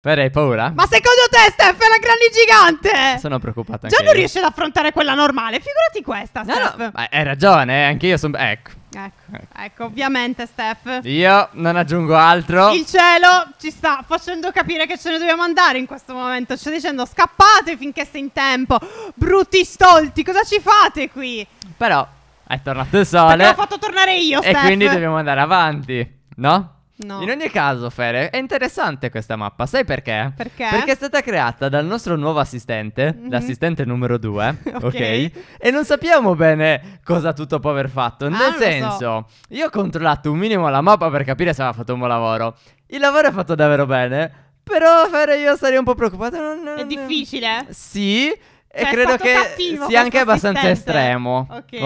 Vera, hai paura? Ma secondo te, Steph, è la grande gigante? Sono preoccupata. Già non io. riesce ad affrontare quella normale, figurati questa, no, Steph. No, hai ragione, eh, anche io sono... Ecco. ecco. Ecco, ovviamente, Steph. Io non aggiungo altro. Il cielo ci sta facendo capire che ce ne dobbiamo andare in questo momento. Ci sta dicendo scappate finché sei in tempo. Brutti stolti, cosa ci fate qui? Però è tornato il sole. Perché l'ho fatto tornare io, Steph. E quindi dobbiamo andare avanti, no? No. In ogni caso, Fere, è interessante questa mappa. Sai perché? Perché? Perché è stata creata dal nostro nuovo assistente, mm-hmm. l'assistente numero 2, ok? E non sappiamo bene cosa tutto può aver fatto. Ah, Nel senso, so. io ho controllato un minimo la mappa per capire se aveva fatto un buon lavoro. Il lavoro è fatto davvero bene, però Fere io sarei un po' preoccupato. Non, non, è difficile? Sì. E cioè, credo che sia anche assistente. abbastanza estremo. Okay.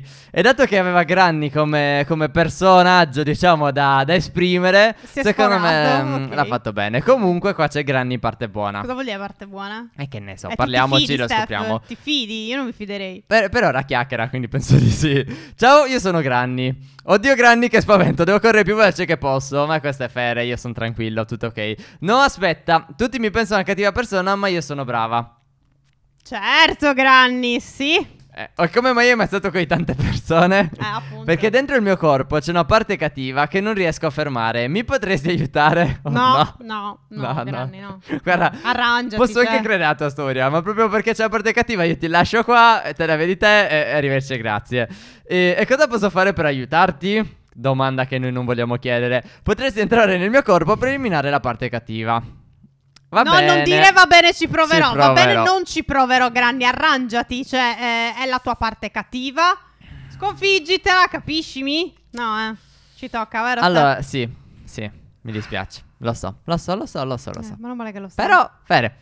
ok. E dato che aveva Granny come, come personaggio, diciamo, da, da esprimere, secondo sforato, me mm, okay. l'ha fatto bene. Comunque, qua c'è Granny parte buona. Cosa vuol dire parte buona? E eh, che ne so, eh, parliamoci, fidi, lo Steph, scopriamo. Ti fidi? Io non mi fiderei. Per, per ora chiacchiera, quindi penso di sì. Ciao, io sono Granny. Oddio Granny che spavento, devo correre più veloce che posso, ma questa è fair, io sono tranquillo, tutto ok. No, aspetta, tutti mi pensano una cattiva persona, ma io sono brava. Certo, Granny, sì. Eh, come mai ho ammazzato così tante persone? Eh, appunto. Perché dentro il mio corpo c'è una parte cattiva che non riesco a fermare. Mi potresti aiutare? Oh, no, no, no, no, Granny, no. no. Guarda, Arrangiati, posso anche te. Cioè. creare la tua storia, ma proprio perché c'è la parte cattiva io ti lascio qua, te la vedi te e, e arrivederci, grazie. E, e cosa posso fare per aiutarti? Domanda che noi non vogliamo chiedere. Potresti entrare nel mio corpo per eliminare la parte cattiva. Va no, bene. non dire va bene, ci proverò. Ci proverò. Va bene, non ci proverò, Granni. Arrangiati, cioè, eh, è la tua parte cattiva. Sconfiggitela, capiscimi? No, eh. Ci tocca, vero? Allora, sì, sì, mi dispiace. Lo so, lo so, lo so, lo so. lo so. Eh, ma non male che lo so. Però, Fere.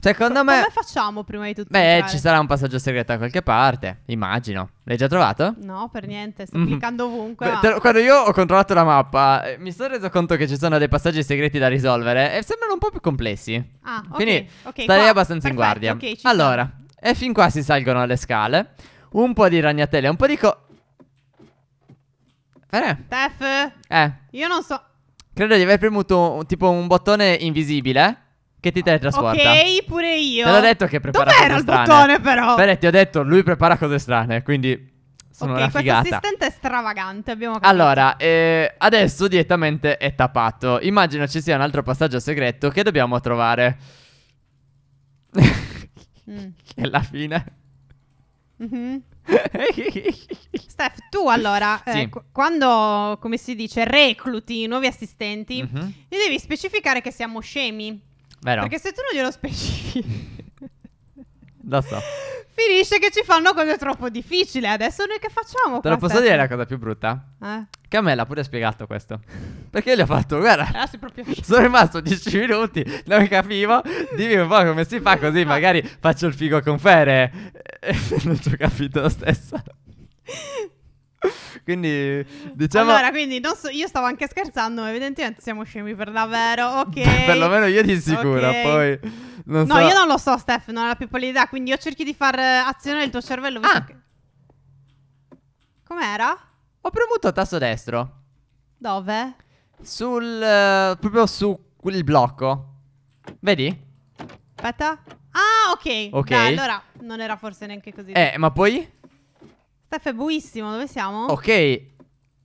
Secondo me. Come facciamo prima di tutto? Beh, entrare? ci sarà un passaggio segreto da qualche parte, immagino. L'hai già trovato? No, per niente, sto mm. cliccando ovunque. Beh, te, quando io ho controllato la mappa, eh, mi sono reso conto che ci sono dei passaggi segreti da risolvere e sembrano un po' più complessi. Ah, ok. Quindi okay, starei qua, abbastanza perfetto, in guardia. Okay, allora, e fin qua si salgono le scale. Un po' di ragnatele, un po' di co. Eh. Tef. Eh. Io non so. Credo di aver premuto tipo un bottone invisibile che ti teletrasporta. Ok, pure io. Te l'ho detto che prepara Dov'era cose strane. Dov'era il bottone però? Bene, ti ho detto, lui prepara cose strane, quindi sono okay, una figata. questo assistente è stravagante, abbiamo capito. Allora, eh, adesso direttamente è tappato. Immagino ci sia un altro passaggio segreto che dobbiamo trovare. Mm. che la fine... mm -hmm. Steph, tu allora, eh, sì. eh, quando, come si dice, recluti nuovi assistenti, mm -hmm. devi specificare che siamo scemi. Vero. Perché se tu non glielo specifichi... Lo so. Finisce che ci fanno cose troppo difficili. Adesso noi che facciamo? Te lo posso dire la cosa più brutta? Eh. Che a me l'ha pure spiegato questo. Perché gli ho fatto, guarda. Ah, sì, proprio... Sono rimasto 10 minuti, non capivo. Dimmi un po' come si fa così, magari faccio il figo con Fere. non ci ho capito lo stesso. Quindi diciamo... Allora, quindi non so, io stavo anche scherzando, ma evidentemente siamo scemi per davvero, ok? Perlomeno io di sicura, okay. poi... no, so. io non lo so, Steph, non ho la più pallida quindi io cerchi di far eh, azione il tuo cervello. Ah. Che... Com'era? Ho premuto il tasto destro. Dove? Sul... Uh, proprio su quel blocco. Vedi? Aspetta. Ah, ok. Ok. Dai, allora non era forse neanche così. Eh, ma poi? Steph è buissimo, dove siamo? Ok,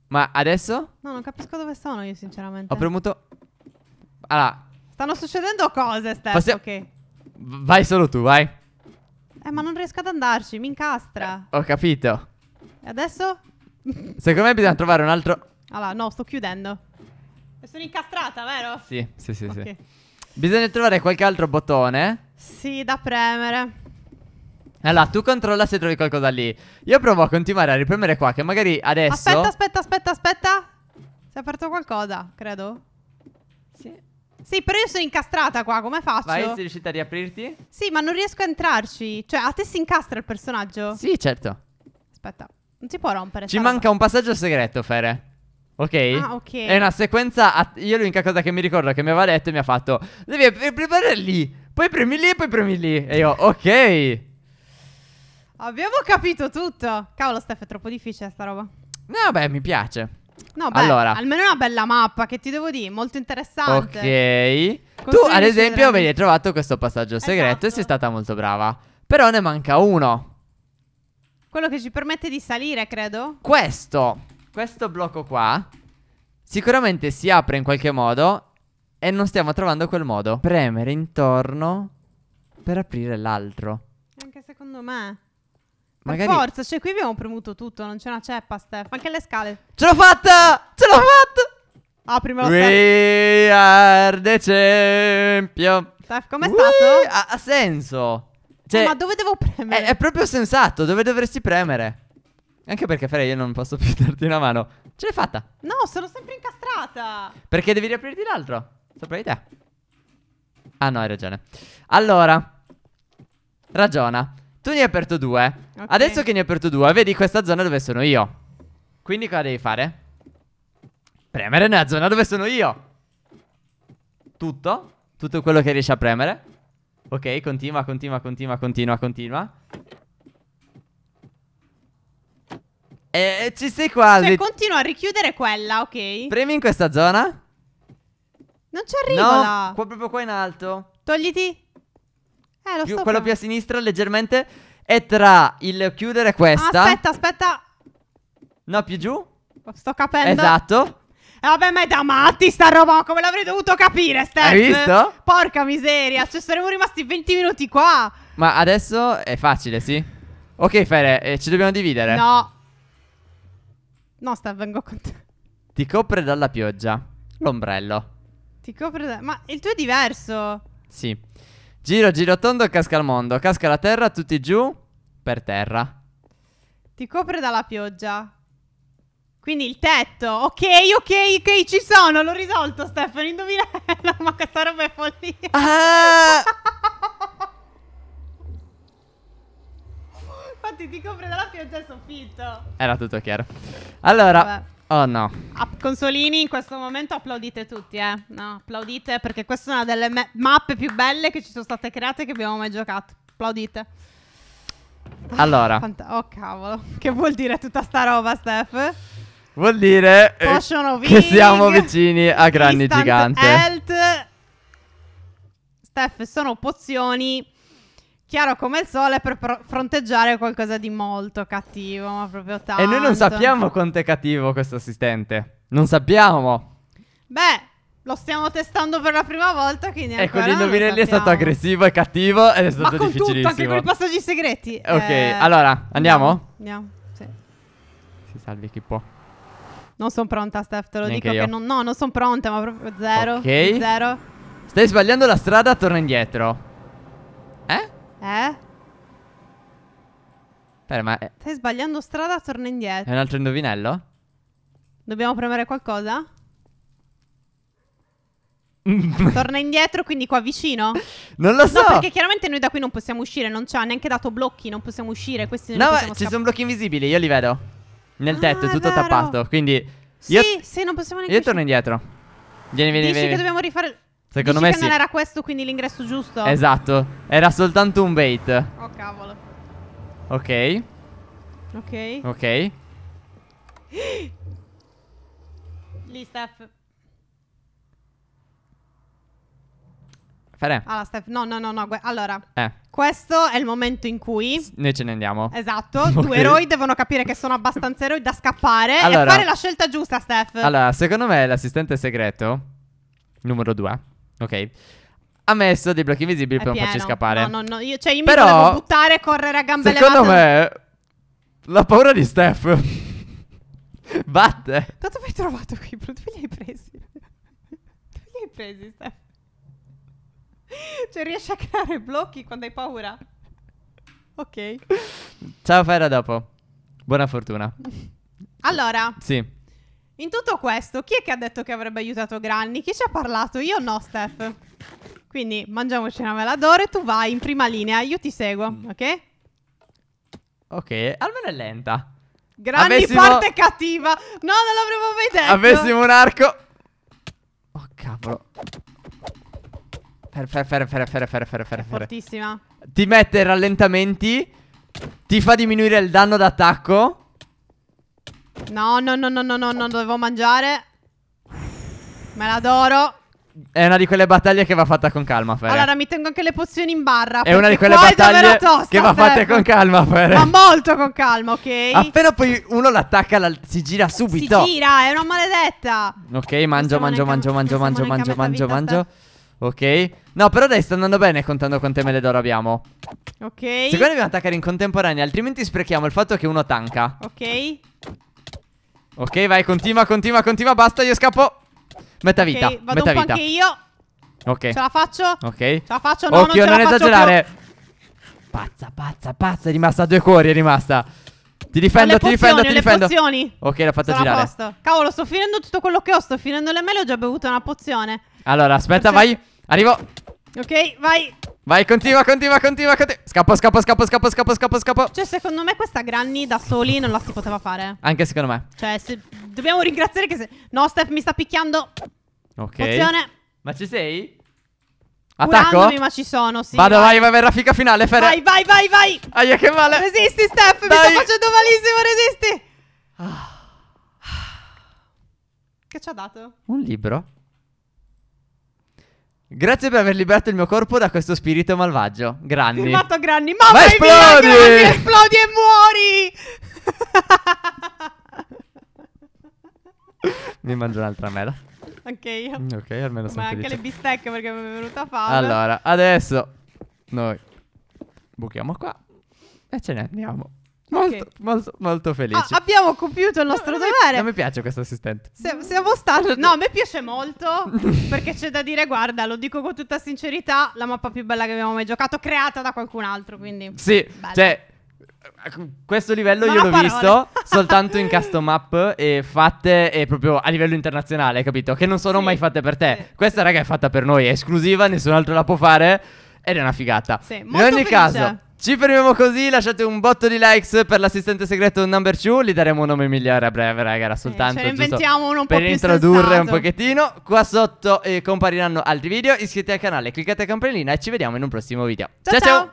ma adesso? No, non capisco dove sono io sinceramente Ho premuto Allora Stanno succedendo cose Steph, Passi... ok Vai solo tu, vai Eh, ma non riesco ad andarci, mi incastra eh, Ho capito E adesso? Secondo me bisogna trovare un altro Allora, no, sto chiudendo e Sono incastrata, vero? Sì, sì, sì, okay. sì Bisogna trovare qualche altro bottone Sì, da premere allora, tu controlla se trovi qualcosa lì. Io provo a continuare a ripremere qua, che magari adesso... Aspetta, aspetta, aspetta, aspetta. Si è aperto qualcosa, credo. Sì. Sì, però io sono incastrata qua, come faccio? Vai, sei riuscita a riaprirti? Sì, ma non riesco a entrarci. Cioè, a te si incastra il personaggio? Sì, certo. Aspetta, non si può rompere. Ci manca roba. un passaggio segreto, Fere. Ok? Ah, ok. È una sequenza. Io l'unica cosa che mi ricordo che mi aveva detto e mi ha fatto. Devi preparare lì. Poi premi lì e poi premi lì. E io, ok. Abbiamo capito tutto. Cavolo, Steph, è troppo difficile sta roba. No, beh, mi piace. No, beh, allora. almeno è una bella mappa, che ti devo dire, molto interessante. Ok. Consigli tu, ad esempio, avevi trovato questo passaggio segreto esatto. e sei stata molto brava. Però ne manca uno. Quello che ci permette di salire, credo. Questo, questo blocco qua, sicuramente si apre in qualche modo e non stiamo trovando quel modo. Premere intorno per aprire l'altro. Anche secondo me. Magari... forza, cioè qui abbiamo premuto tutto, non c'è una ceppa, Steph. Anche le scale. Ce l'ho fatta! Ce l'ho fatta! Ah, prima We are the champion. Steph, com'è We... stato? Ha, ha senso. Cioè, eh, ma dove devo premere? È, è, proprio sensato, dove dovresti premere? Anche perché, Fere, io non posso più darti una mano. Ce l'hai fatta. No, sono sempre incastrata. Perché devi riaprirti l'altro? Sopra di te. Ah, no, hai ragione. Allora, ragiona. Tu ne hai aperto due. Okay. Adesso che ne hai aperto due, vedi questa zona dove sono io. Quindi cosa devi fare? Premere nella zona dove sono io. Tutto. Tutto quello che riesci a premere. Ok, continua, continua, continua, continua, continua. E ci sei quasi. Cioè, continua a richiudere quella, ok. Premi in questa zona. Non ci arrivo no, là. Qua, proprio qua in alto. Togliti. Eh, lo più, so quello che- più a sinistra leggermente è tra il chiudere questa. Aspetta, aspetta. No, più giù. Sto capendo. Esatto. Eh, vabbè, ma è da matti sta roba. Come l'avrei dovuto capire, Steph? Hai visto? Porca miseria. Cioè, saremmo rimasti 20 minuti qua. Ma adesso è facile, sì? Ok, Fere, eh, ci dobbiamo dividere. No. No, Steph, vengo con te. Ti copre dalla pioggia. L'ombrello. Ti copre. da- Ma il tuo è diverso. Sì. Giro, giro tondo, casca il mondo. Casca la terra, tutti giù, per terra. Ti copre dalla pioggia. Quindi il tetto. Ok, ok, ok, ci sono. L'ho risolto, Stefano. Indovinello. Ma questa roba è follia. Ah! Infatti ti copre dalla pioggia il soffitto. Era tutto chiaro. Allora. Vabbè. Oh no. Consolini in questo momento applaudite tutti, eh. No, applaudite perché questa è una delle ma- mappe più belle che ci sono state create che abbiamo mai giocato. Applaudite. Allora. oh cavolo. Che vuol dire tutta sta roba, Steph? Vuol dire eh, che siamo vicini a grandi Gigante. Health. Steph, sono pozioni chiaro come il sole per fronteggiare qualcosa di molto cattivo, ma proprio tanto. E noi non sappiamo quanto è cattivo questo assistente. Non sappiamo. Beh, lo stiamo testando per la prima volta, quindi ecco, ancora Ecco, l'indovinelli è stato aggressivo e cattivo ed è stato Ma difficilissimo. Ma con tutto, anche con i passaggi segreti. Ok, eh, allora, andiamo? Andiamo, sì. Si salvi chi può. Non sono pronta, Steph, te lo Neanche dico io. che non, no, non sono pronta, ma proprio zero. Ok. Zero. Stai sbagliando la strada, torna indietro. Eh? Beh, ma... Stai sbagliando strada, torna indietro. È un altro indovinello? Dobbiamo premere qualcosa? torna indietro, quindi qua vicino? Non lo so. No, perché chiaramente noi da qui non possiamo uscire, non ci ha neanche dato blocchi, non possiamo uscire. Questi no, ma ci sono blocchi invisibili, io li vedo. Nel ah, tetto, è tutto vero. tappato, quindi... Sì, io... sì, non possiamo neanche Io torno indietro. Vieni, vieni, Dici vieni. che dobbiamo rifare... Secondo Dici me sì. non era questo quindi l'ingresso giusto? Esatto, era soltanto un bait. Oh cavolo. Ok. Ok. Ok. Lì Steph. Fare. Allora Steph, no, no, no, no. Allora. Eh. Questo è il momento in cui S Noi ce ne andiamo Esatto okay. Due eroi devono capire che sono abbastanza eroi da scappare allora, E fare la scelta giusta Steph Allora secondo me l'assistente segreto Numero due Ok. Ha messo dei blocchi invisibili È per non farci scappare. No, no, no, io, cioè io Però, mi volevo buttare e correre a gambe Secondo me, la paura di Steph batte. Da dove hai trovato qui? Dove li hai presi? Dove li hai presi, Steph? Cioè, riesci a creare blocchi quando hai paura? Ok. Ciao, Fera, dopo. Buona fortuna. Allora. Sì. In tutto questo, chi è che ha detto che avrebbe aiutato Granny? Chi ci ha parlato? Io no, Steph. Quindi mangiamoci una mela d'oro e tu vai in prima linea, io ti seguo, mm. ok? Ok, almeno è lenta. Granny Avessimo... parte cattiva. No, non l'avremmo mai detto. Avessimo un arco. Oh cavolo. Fer, fer, fer, fer, fer, fer, fer, fer. Fortissima. Ti mette rallentamenti. Ti fa diminuire il danno d'attacco. No, no, no, no, no, no, no, dovevo mangiare. Me l'adoro. È una di quelle battaglie che va fatta con calma, Fer. Allora, mi tengo anche le pozioni in barra. È una di quelle battaglie tosta, che va fatta con calma, Fer. Ma molto con calma, ok? Appena poi uno l'attacca, la, si gira subito. Si gira, è una maledetta. Ok, mangio, mangio, mangio, mangio, mangio, mangio, mangio, mangio. Ok. No, però dai, sta andando bene contando quante mele d'oro abbiamo. Ok. Secondo me dobbiamo attaccare in contemporanea, altrimenti sprechiamo il fatto che uno tanca. Ok. Ok, vai, continua, continua, continua. Basta, io scappo. Metta vita. Okay, vado metà vita. anche io. Ok. Ce la faccio? Ok. Ce la faccio? No, Occhio, non, non esagerare. Più. Pazza, pazza, pazza. È rimasta a due cuori, è rimasta. Ti difendo, ti difendo, ti difendo. Pozioni. Ok, l'ho fatta Sono girare. Posto. Cavolo, sto finendo tutto quello che ho. Sto finendo le mele. Ho già bevuto una pozione. Allora, aspetta, Forse... vai. Arrivo. Ok, vai. Vai, continua, continua, continua, continua. Scappa, scappa, scappa, scappa, scappa, scappa, scappa. Cioè, secondo me questa Granny da soli non la si poteva fare. Anche secondo me. Cioè, se... dobbiamo ringraziare che se... No, Steph mi sta picchiando. Ok. Pozione. Ma ci sei? Attacco? Curandomi, ma ci sono, sì. Vado, vai, vai, vai, raffica finale, Ferre. Vai, vai, vai, vai. Aia, che male. Resisti, Steph, Dai. mi sta facendo malissimo, resisti. Ah. Che ci ha dato? Un libro. Grazie per aver liberato il mio corpo da questo spirito malvagio. Granny. Firmato Granny. Mamma Ma esplodi! Mia, Granny, esplodi e muori! Mi mangio un'altra mela. Anche io. Mm, ok, almeno sono Ma anche le bistecche perché mi è venuta fame. Allora, adesso noi buchiamo qua e ce ne andiamo. Molto, okay. molto, molto felice. Ah, abbiamo compiuto il nostro no, dovere. A me piace questo assistente. siamo stati. No, a me piace molto. perché c'è da dire, guarda, lo dico con tutta sincerità: la mappa più bella che abbiamo mai giocato, creata da qualcun altro. Quindi. Sì, Bello. cioè. Questo livello non io l'ho parole. visto soltanto in custom map e fatte e proprio a livello internazionale, capito? Che non sono sì. mai fatte per te. Sì. Questa, raga, è fatta per noi, è esclusiva, nessun altro la può fare. Ed è una figata. Sì, in ogni felice. caso. Ci fermiamo così, lasciate un botto di likes per l'assistente segreto number 2, gli daremo un nome migliore a breve, raga, era eh, soltanto eh, ce ne inventiamo uno un po' per introdurre sensato. un pochettino. Qua sotto eh, compariranno altri video, iscrivetevi al canale, cliccate a campanellina e ci vediamo in un prossimo video. ciao. ciao. ciao.